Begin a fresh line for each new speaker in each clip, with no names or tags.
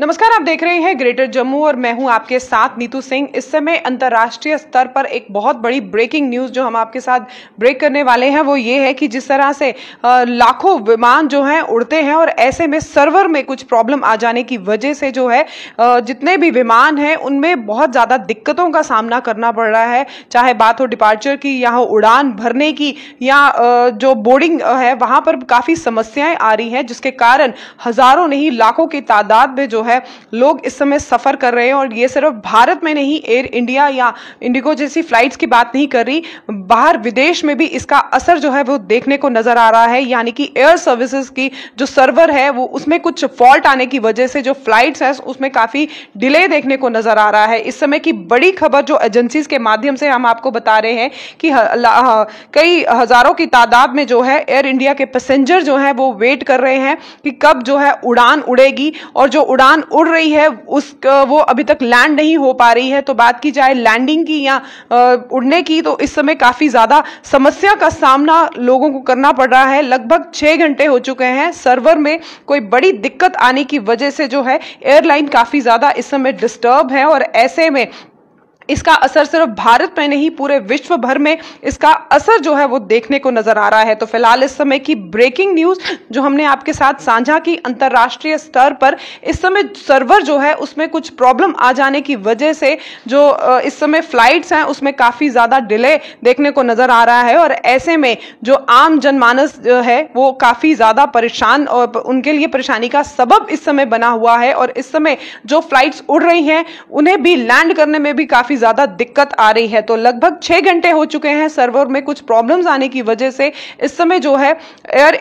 नमस्कार आप देख रहे हैं ग्रेटर जम्मू और मैं हूं आपके साथ नीतू सिंह इस समय अंतर्राष्ट्रीय स्तर पर एक बहुत बड़ी ब्रेकिंग न्यूज जो हम आपके साथ ब्रेक करने वाले हैं वो ये है कि जिस तरह से लाखों विमान जो हैं उड़ते हैं और ऐसे में सर्वर में कुछ प्रॉब्लम आ जाने की वजह से जो है जितने भी विमान हैं उनमें बहुत ज़्यादा दिक्कतों का सामना करना पड़ रहा है चाहे बात हो डिपार्चर की या हो उड़ान भरने की या जो बोर्डिंग है वहाँ पर काफ़ी समस्याएं आ रही हैं जिसके कारण हज़ारों नहीं लाखों की तादाद में जो है लोग इस समय सफ़र कर रहे हैं और ये सिर्फ भारत में नहीं एयर इंडिया या इंडिगो जैसी फ़्लाइट्स की बात नहीं कर रही बाहर विदेश में भी इसका असर जो है वो देखने को नज़र आ रहा है यानी कि एयर सर्विसेज की जो सर्वर है वो उसमें कुछ फॉल्ट आने की वजह से जो फ्लाइट्स हैं उसमें काफ़ी डिले देखने को नज़र आ रहा है इस समय की बड़ी खबर जो एजेंसीज के माध्यम से हम आपको बता रहे हैं कि कई हज़ारों की तादाद में जो है एयर इंडिया के पैसेंजर जो है वो वेट कर रहे हैं कि कब जो है उड़ान उड़ेगी और जो उड़ान उड़ान उड़ रही है उस वो अभी तक लैंड नहीं हो पा रही है तो बात की जाए लैंडिंग की या उड़ने की तो इस समय काफ़ी ज़्यादा समस्या का सामना लोगों को करना पड़ रहा है लगभग छह घंटे हो चुके हैं सर्वर में कोई बड़ी दिक्कत आने की वजह से जो है एयरलाइन काफ़ी ज़्यादा इस समय डिस्टर्ब है और ऐसे में इसका असर सिर्फ भारत में नहीं पूरे विश्व भर में इसका असर जो है वो देखने को नजर आ रहा है तो फिलहाल इस समय की ब्रेकिंग न्यूज जो हमने आपके साथ साझा की अंतर्राष्ट्रीय स्तर पर इस समय सर्वर जो है उसमें कुछ प्रॉब्लम आ जाने की वजह से जो इस समय फ्लाइट्स हैं उसमें काफ़ी ज़्यादा डिले देखने को नज़र आ रहा है और ऐसे में जो आम जनमानस जो है वो काफ़ी ज़्यादा परेशान और उनके लिए परेशानी का सबब इस समय बना हुआ है और इस समय जो फ्लाइट्स उड़ रही हैं उन्हें भी लैंड करने में भी काफ़ी ज़्यादा दिक्कत आ रही है तो लगभग छह घंटे हो चुके हैं सर्वर में कुछ प्रॉब्लम्स आने की वजह से इस समय जो है एयर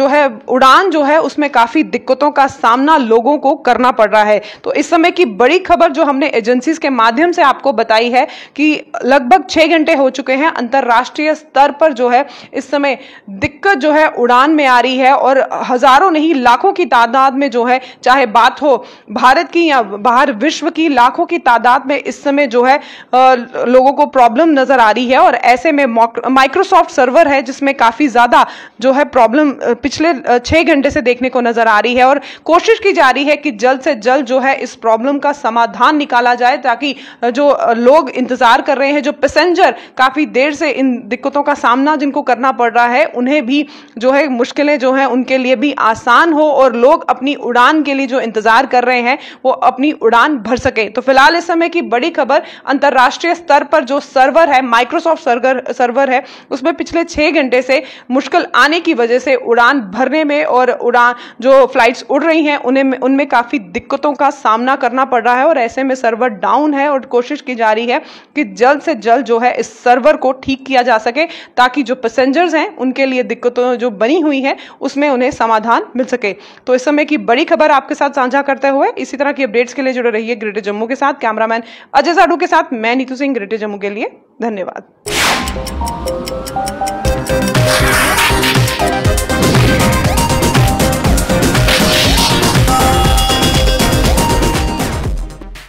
जो है उड़ान जो है उसमें काफ़ी दिक्कतों का सामना लोगों को करना पड़ रहा है तो इस समय की बड़ी खबर जो हमने एजेंसी के माध्यम से आपको बताई है कि लगभग छह घंटे हो चुके हैं अंतर्राष्ट्रीय स्तर पर जो है इस समय दिक्कत जो है उड़ान में आ रही है और हजारों नहीं लाखों की तादाद में जो है चाहे बात हो भारत की या बाहर विश्व की लाखों की तादाद में इस समय समय जो है लोगों को प्रॉब्लम नज़र आ रही है और ऐसे में माइक्रोसॉफ्ट सर्वर है जिसमें काफ़ी ज़्यादा जो है प्रॉब्लम पिछले छह घंटे से देखने को नज़र आ रही है और कोशिश की जा रही है कि जल्द से जल्द जो है इस प्रॉब्लम का समाधान निकाला जाए ताकि जो लोग इंतज़ार कर रहे हैं जो पैसेंजर काफ़ी देर से इन दिक्कतों का सामना जिनको करना पड़ रहा है उन्हें भी जो है मुश्किलें जो है उनके लिए भी आसान हो और लोग अपनी उड़ान के लिए जो इंतज़ार कर रहे हैं वो अपनी उड़ान भर सके तो फिलहाल इस समय की बड़ी खबर अंतर्राष्ट्रीय स्तर पर जो सर्वर है माइक्रोसॉफ्ट सर्वर सर्वर है उसमें पिछले छः घंटे से मुश्किल आने की वजह से उड़ान भरने में और उड़ान जो फ्लाइट्स उड़ रही हैं उन्हें उनमें काफ़ी दिक्कतों का सामना करना पड़ रहा है और ऐसे में सर्वर डाउन है और कोशिश की जा रही है कि जल्द से जल्द जो है इस सर्वर को ठीक किया जा सके ताकि जो पैसेंजर्स हैं उनके लिए दिक्कतों जो बनी हुई है उसमें उन्हें समाधान मिल सके तो इस समय की बड़ी खबर आपके साथ साझा करते हुए इसी तरह की अपडेट्स के लिए जुड़े रहिए ग्रेटर जम्मू के साथ कैमरामैन अजय अजय साडू के साथ मैं नीतू सिंह ग्रेटर जम्मू के लिए धन्यवाद